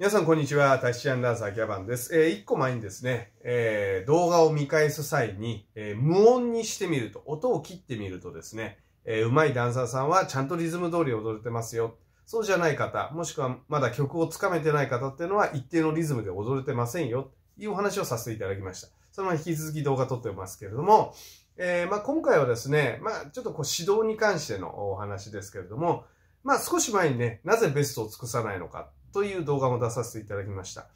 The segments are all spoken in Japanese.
皆さん、こんにちは。タッチアンダンサー、キャバンです。えー、一個前にですね、えー、動画を見返す際に、えー、無音にしてみると、音を切ってみるとですね、えー、上手いダンサーさんはちゃんとリズム通り踊れてますよ。そうじゃない方、もしくはまだ曲をつかめてない方っていうのは一定のリズムで踊れてませんよ、というお話をさせていただきました。そのまま引き続き動画撮ってますけれども、えー、まあ今回はですね、まあちょっとこう指導に関してのお話ですけれども、まあ少し前にね、なぜベストを尽くさないのかという動画も出させていただきました。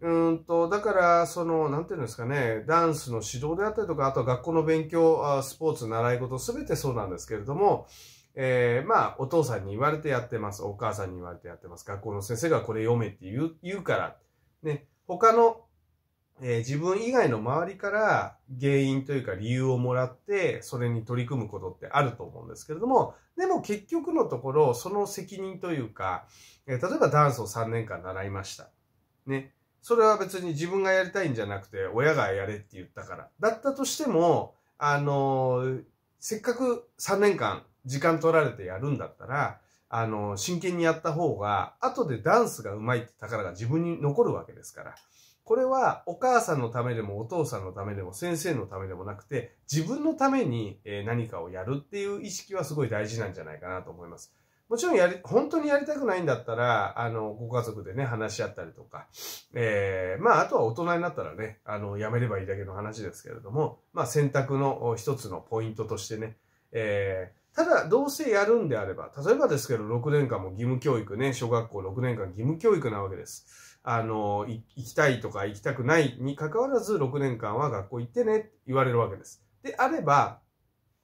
うんと、だから、その、なんていうんですかね、ダンスの指導であったりとか、あとは学校の勉強、スポーツ、習い事、すべてそうなんですけれども、えー、まあ、お父さんに言われてやってます。お母さんに言われてやってます。学校の先生がこれ読めって言う言うから、ね、他のえー、自分以外の周りから原因というか理由をもらってそれに取り組むことってあると思うんですけれどもでも結局のところその責任というか、えー、例えばダンスを3年間習いました。ね。それは別に自分がやりたいんじゃなくて親がやれって言ったから。だったとしても、あのー、せっかく3年間時間取られてやるんだったら、あのー、真剣にやった方が後でダンスが上手いって宝が自分に残るわけですから。これはお母さんのためでもお父さんのためでも先生のためでもなくて自分のために何かをやるっていう意識はすごい大事なんじゃないかなと思います。もちろんやり、本当にやりたくないんだったら、あの、ご家族でね、話し合ったりとか、えー、まあ、あとは大人になったらね、あの、やめればいいだけの話ですけれども、まあ、選択の一つのポイントとしてね、えー、ただ、どうせやるんであれば、例えばですけど、6年間も義務教育ね、小学校6年間義務教育なわけです。あの、行きたいとか行きたくないに関わらず6年間は学校行ってねって言われるわけです。であれば、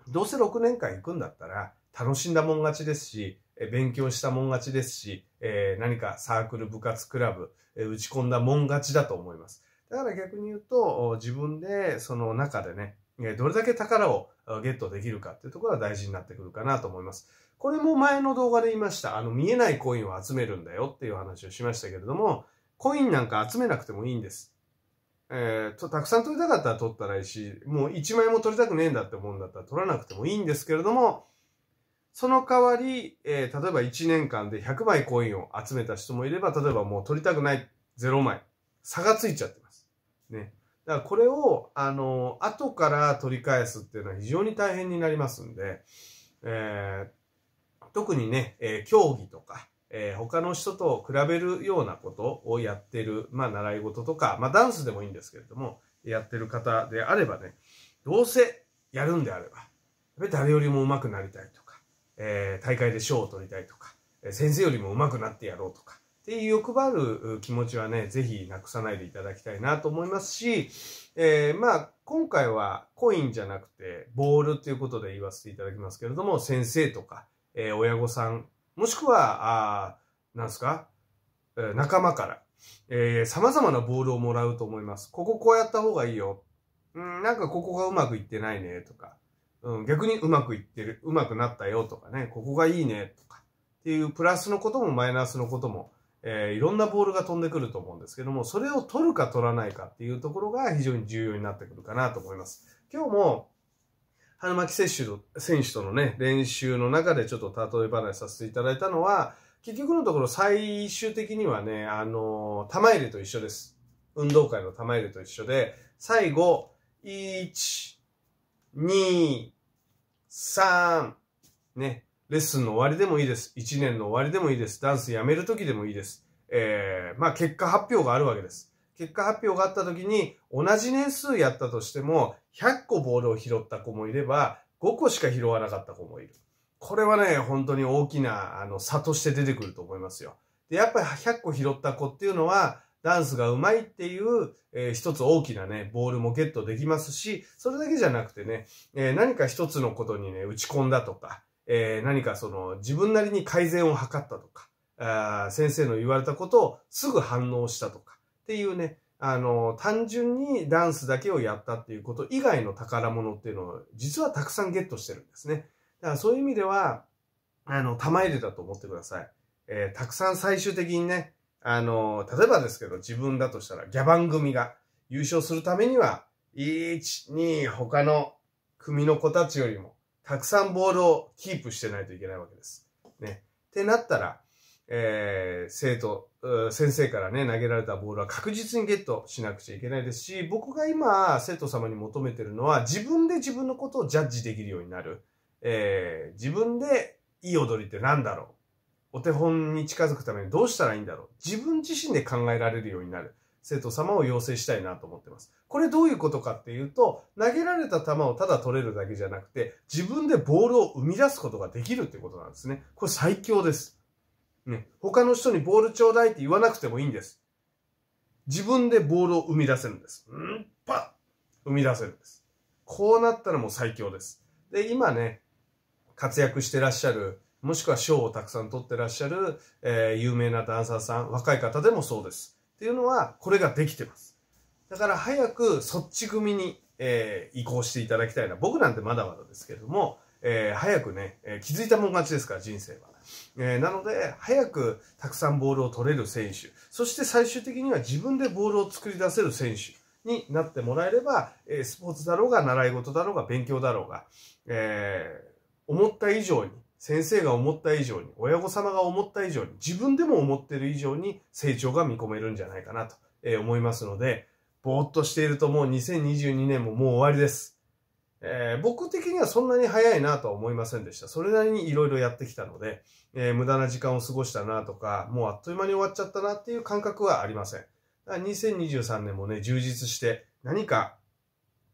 どうせ6年間行くんだったら楽しんだもん勝ちですし、勉強したもん勝ちですし、えー、何かサークル、部活、クラブ、えー、打ち込んだもん勝ちだと思います。だから逆に言うと、自分でその中でね、どれだけ宝をゲットできるかっていうところが大事になってくるかなと思います。これも前の動画で言いました。あの、見えないコインを集めるんだよっていう話をしましたけれども、コインなんか集めなくてもいいんです。えー、と、たくさん取りたかったら取ったらいいし、もう1枚も取りたくねえんだって思うんだったら取らなくてもいいんですけれども、その代わり、えー、例えば1年間で100枚コインを集めた人もいれば、例えばもう取りたくない0枚、差がついちゃってます。ね。だからこれを、あの、後から取り返すっていうのは非常に大変になりますんで、えー、特にね、えー、競技とか、えー、他の人と比べるようなことをやってる、まあ、習い事とか、まあ、ダンスでもいいんですけれども、やってる方であればね、どうせやるんであれば、やっぱり誰よりも上手くなりたいとか、えー、大会で賞を取りたいとか、先生よりも上手くなってやろうとか、っていう欲張る気持ちはね、ぜひなくさないでいただきたいなと思いますし、えー、まあ、今回はコインじゃなくて、ボールっていうことで言わせていただきますけれども、先生とか、えー、親御さんもしくは、あなんすか、えー、仲間から、えー、様々なボールをもらうと思います。こここうやった方がいいよ。うん、なんかここがうまくいってないね、とか。うん、逆にうまくいってる、うまくなったよとかね、ここがいいね、とか。っていうプラスのこともマイナスのことも、えー、いろんなボールが飛んでくると思うんですけども、それを取るか取らないかっていうところが非常に重要になってくるかなと思います。今日も、花巻選手と選手とのね、練習の中でちょっと例え話させていただいたのは、結局のところ最終的にはね、あの、玉入れと一緒です。運動会の玉入れと一緒で、最後、1、2、3、ね、レッスンの終わりでもいいです。1年の終わりでもいいです。ダンスやめるときでもいいです。えー、まあ結果発表があるわけです。結果発表があった時に同じ年数やったとしても100個ボールを拾った子もいれば5個しか拾わなかった子もいる。これはね、本当に大きなあの差として出てくると思いますよ。で、やっぱり100個拾った子っていうのはダンスが上手いっていう、えー、一つ大きなね、ボールもゲットできますし、それだけじゃなくてね、えー、何か一つのことにね、打ち込んだとか、えー、何かその自分なりに改善を図ったとか、あ先生の言われたことをすぐ反応したとか、っていうね、あの、単純にダンスだけをやったっていうこと以外の宝物っていうのを実はたくさんゲットしてるんですね。だからそういう意味では、あの、玉入れだと思ってください。えー、たくさん最終的にね、あの、例えばですけど自分だとしたらギャバン組が優勝するためには、1、2、他の組の子たちよりもたくさんボールをキープしてないといけないわけです。ね。ってなったら、えー、生徒、先生からね、投げられたボールは確実にゲットしなくちゃいけないですし、僕が今、生徒様に求めてるのは、自分で自分のことをジャッジできるようになる。えー、自分でいい踊りって何だろうお手本に近づくためにどうしたらいいんだろう自分自身で考えられるようになる。生徒様を養成したいなと思ってます。これどういうことかっていうと、投げられた球をただ取れるだけじゃなくて、自分でボールを生み出すことができるってことなんですね。これ最強です。ね、他の人にボールちょうだいって言わなくてもいいんです。自分でボールを生み出せるんです。うんパッ生み出せるんです。こうなったらもう最強です。で、今ね、活躍してらっしゃる、もしくは賞をたくさん取ってらっしゃる、えー、有名なダンサーさん、若い方でもそうです。っていうのは、これができてます。だから早くそっち組に、えー、移行していただきたいな。僕なんてまだまだですけれども、えー、早くね、え気づいたもん勝ちですから、人生は。えー、なので、早くたくさんボールを取れる選手、そして最終的には自分でボールを作り出せる選手になってもらえれば、えー、スポーツだろうが、習い事だろうが、勉強だろうが、えー、思った以上に、先生が思った以上に、親御様が思った以上に、自分でも思ってる以上に成長が見込めるんじゃないかなと思いますので、ぼーっとしているともう2022年ももう終わりです。えー、僕的にはそんなに早いなとは思いませんでした。それなりに色々やってきたので、えー、無駄な時間を過ごしたなとか、もうあっという間に終わっちゃったなっていう感覚はありません。だから2023年もね、充実して、何か、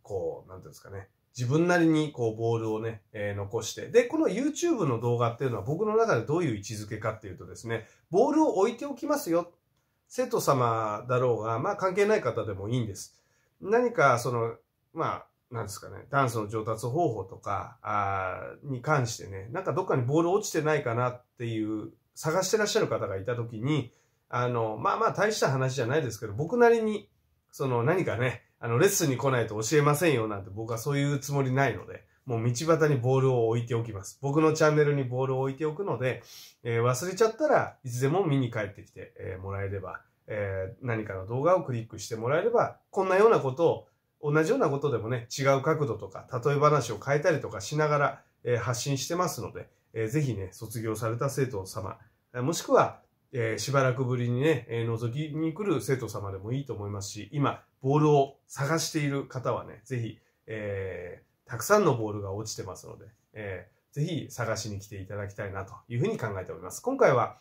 こう、なんていうんですかね、自分なりにこうボールをね、えー、残して。で、この YouTube の動画っていうのは僕の中でどういう位置づけかっていうとですね、ボールを置いておきますよ。生徒様だろうが、まあ関係ない方でもいいんです。何かその、まあなんですかね、ダンスの上達方法とかあに関してね、なんかどっかにボール落ちてないかなっていう、探してらっしゃる方がいたときに、あの、まあまあ大した話じゃないですけど、僕なりに、その何かね、あの、レッスンに来ないと教えませんよなんて僕はそういうつもりないので、もう道端にボールを置いておきます。僕のチャンネルにボールを置いておくので、えー、忘れちゃったらいつでも見に帰ってきて、えー、もらえれば、えー、何かの動画をクリックしてもらえれば、こんなようなことを同じようなことでもね、違う角度とか、例え話を変えたりとかしながら、えー、発信してますので、えー、ぜひね、卒業された生徒様、もしくは、えー、しばらくぶりにね、えー、覗きに来る生徒様でもいいと思いますし、今、ボールを探している方はね、ぜひ、えー、たくさんのボールが落ちてますので、えー、ぜひ探しに来ていただきたいなというふうに考えております。今回は、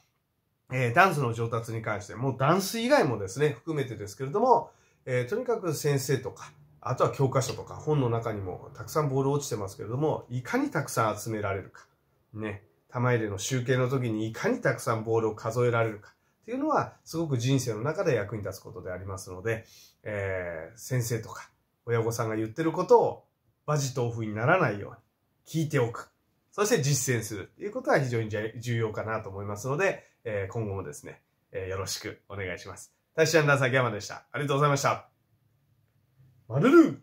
えー、ダンスの上達に関して、もうダンス以外もですね、含めてですけれども、えー、とにかく先生とか、あとは教科書とか本の中にもたくさんボール落ちてますけれども、いかにたくさん集められるか。ね。玉入れの集計の時にいかにたくさんボールを数えられるか。っていうのは、すごく人生の中で役に立つことでありますので、えー、先生とか親御さんが言ってることをバジオフにならないように聞いておく。そして実践するということは非常に重要かなと思いますので、えー、今後もですね、えー、よろしくお願いします。大使アンダーサーギャマでした。ありがとうございました。マヌル